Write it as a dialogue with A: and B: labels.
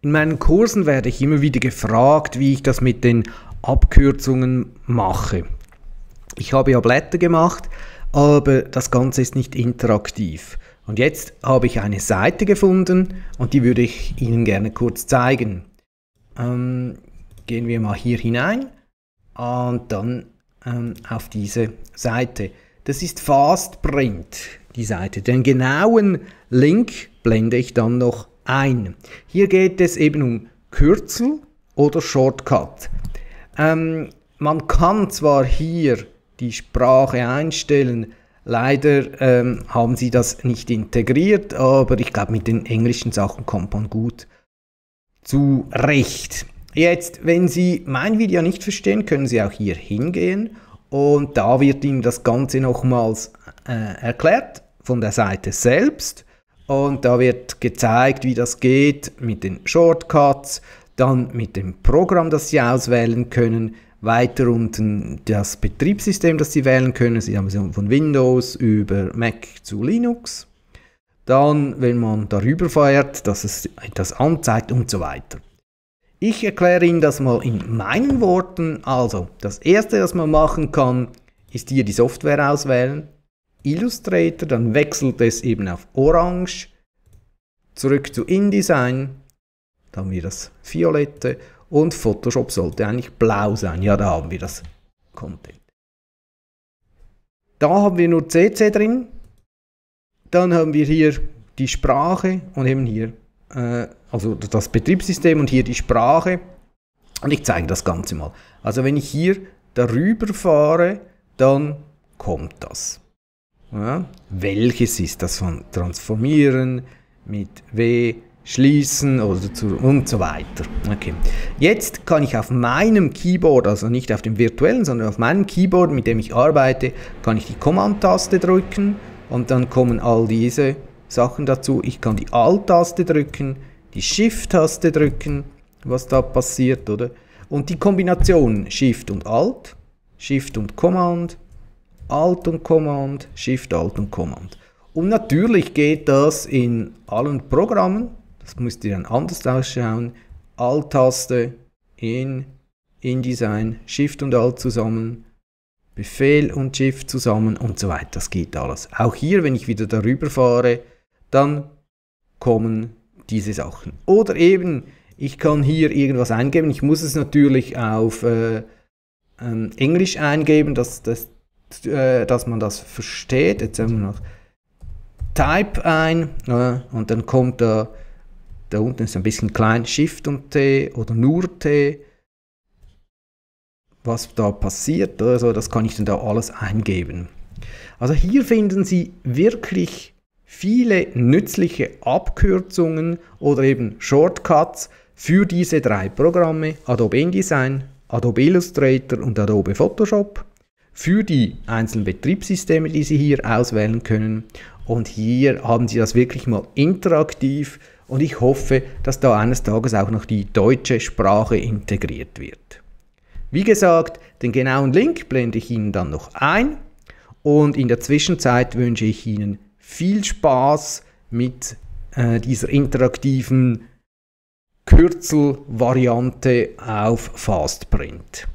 A: In meinen Kursen werde ich immer wieder gefragt, wie ich das mit den Abkürzungen mache. Ich habe ja Blätter gemacht, aber das Ganze ist nicht interaktiv. Und jetzt habe ich eine Seite gefunden und die würde ich Ihnen gerne kurz zeigen. Ähm, gehen wir mal hier hinein und dann ähm, auf diese Seite. Das ist Fastprint, die Seite. Den genauen Link blende ich dann noch ein. Hier geht es eben um Kürzel oder Shortcut. Ähm, man kann zwar hier die Sprache einstellen, leider ähm, haben sie das nicht integriert, aber ich glaube, mit den englischen Sachen kommt man gut zurecht. Jetzt, wenn Sie mein Video nicht verstehen, können Sie auch hier hingehen und da wird Ihnen das Ganze nochmals äh, erklärt von der Seite selbst. Und da wird gezeigt, wie das geht mit den Shortcuts, dann mit dem Programm, das Sie auswählen können, weiter unten das Betriebssystem, das Sie wählen können. Sie haben von Windows über Mac zu Linux. Dann, wenn man darüber feiert, dass es etwas anzeigt und so weiter. Ich erkläre Ihnen das mal in meinen Worten. Also, das Erste, was man machen kann, ist hier die Software auswählen. Illustrator, dann wechselt es eben auf Orange, zurück zu InDesign, da haben wir das Violette und Photoshop sollte eigentlich blau sein. Ja, da haben wir das Content. Da haben wir nur CC drin. Dann haben wir hier die Sprache und eben hier, äh, also das Betriebssystem und hier die Sprache. Und ich zeige das Ganze mal. Also wenn ich hier darüber fahre, dann kommt das. Ja? Welches ist das von transformieren mit W schließen oder zu, und so weiter. Okay. Jetzt kann ich auf meinem Keyboard, also nicht auf dem virtuellen, sondern auf meinem Keyboard, mit dem ich arbeite, kann ich die Command-Taste drücken und dann kommen all diese Sachen dazu. Ich kann die Alt-Taste drücken, die Shift-Taste drücken, was da passiert, oder? Und die Kombination Shift und Alt, Shift und Command, Alt und Command, Shift, Alt und Command. Und natürlich geht das in allen Programmen, das müsst ihr dann anders ausschauen, Alt-Taste in InDesign, Shift und Alt zusammen, Befehl und Shift zusammen und so weiter. Das geht alles. Auch hier, wenn ich wieder darüber fahre, dann kommen diese Sachen. Oder eben, ich kann hier irgendwas eingeben. Ich muss es natürlich auf äh, ähm, Englisch eingeben, dass das äh, dass man das versteht. Jetzt haben wir noch Type ein äh, und dann kommt da, da unten ist ein bisschen klein Shift und T oder nur T. Was da passiert, also das kann ich dann da alles eingeben. Also hier finden Sie wirklich viele nützliche Abkürzungen oder eben Shortcuts für diese drei Programme Adobe InDesign, Adobe Illustrator und Adobe Photoshop für die einzelnen Betriebssysteme, die Sie hier auswählen können. Und hier haben Sie das wirklich mal interaktiv und ich hoffe, dass da eines Tages auch noch die deutsche Sprache integriert wird. Wie gesagt, den genauen Link blende ich Ihnen dann noch ein und in der Zwischenzeit wünsche ich Ihnen viel Spaß mit äh, dieser interaktiven Kürzelvariante auf Fastprint.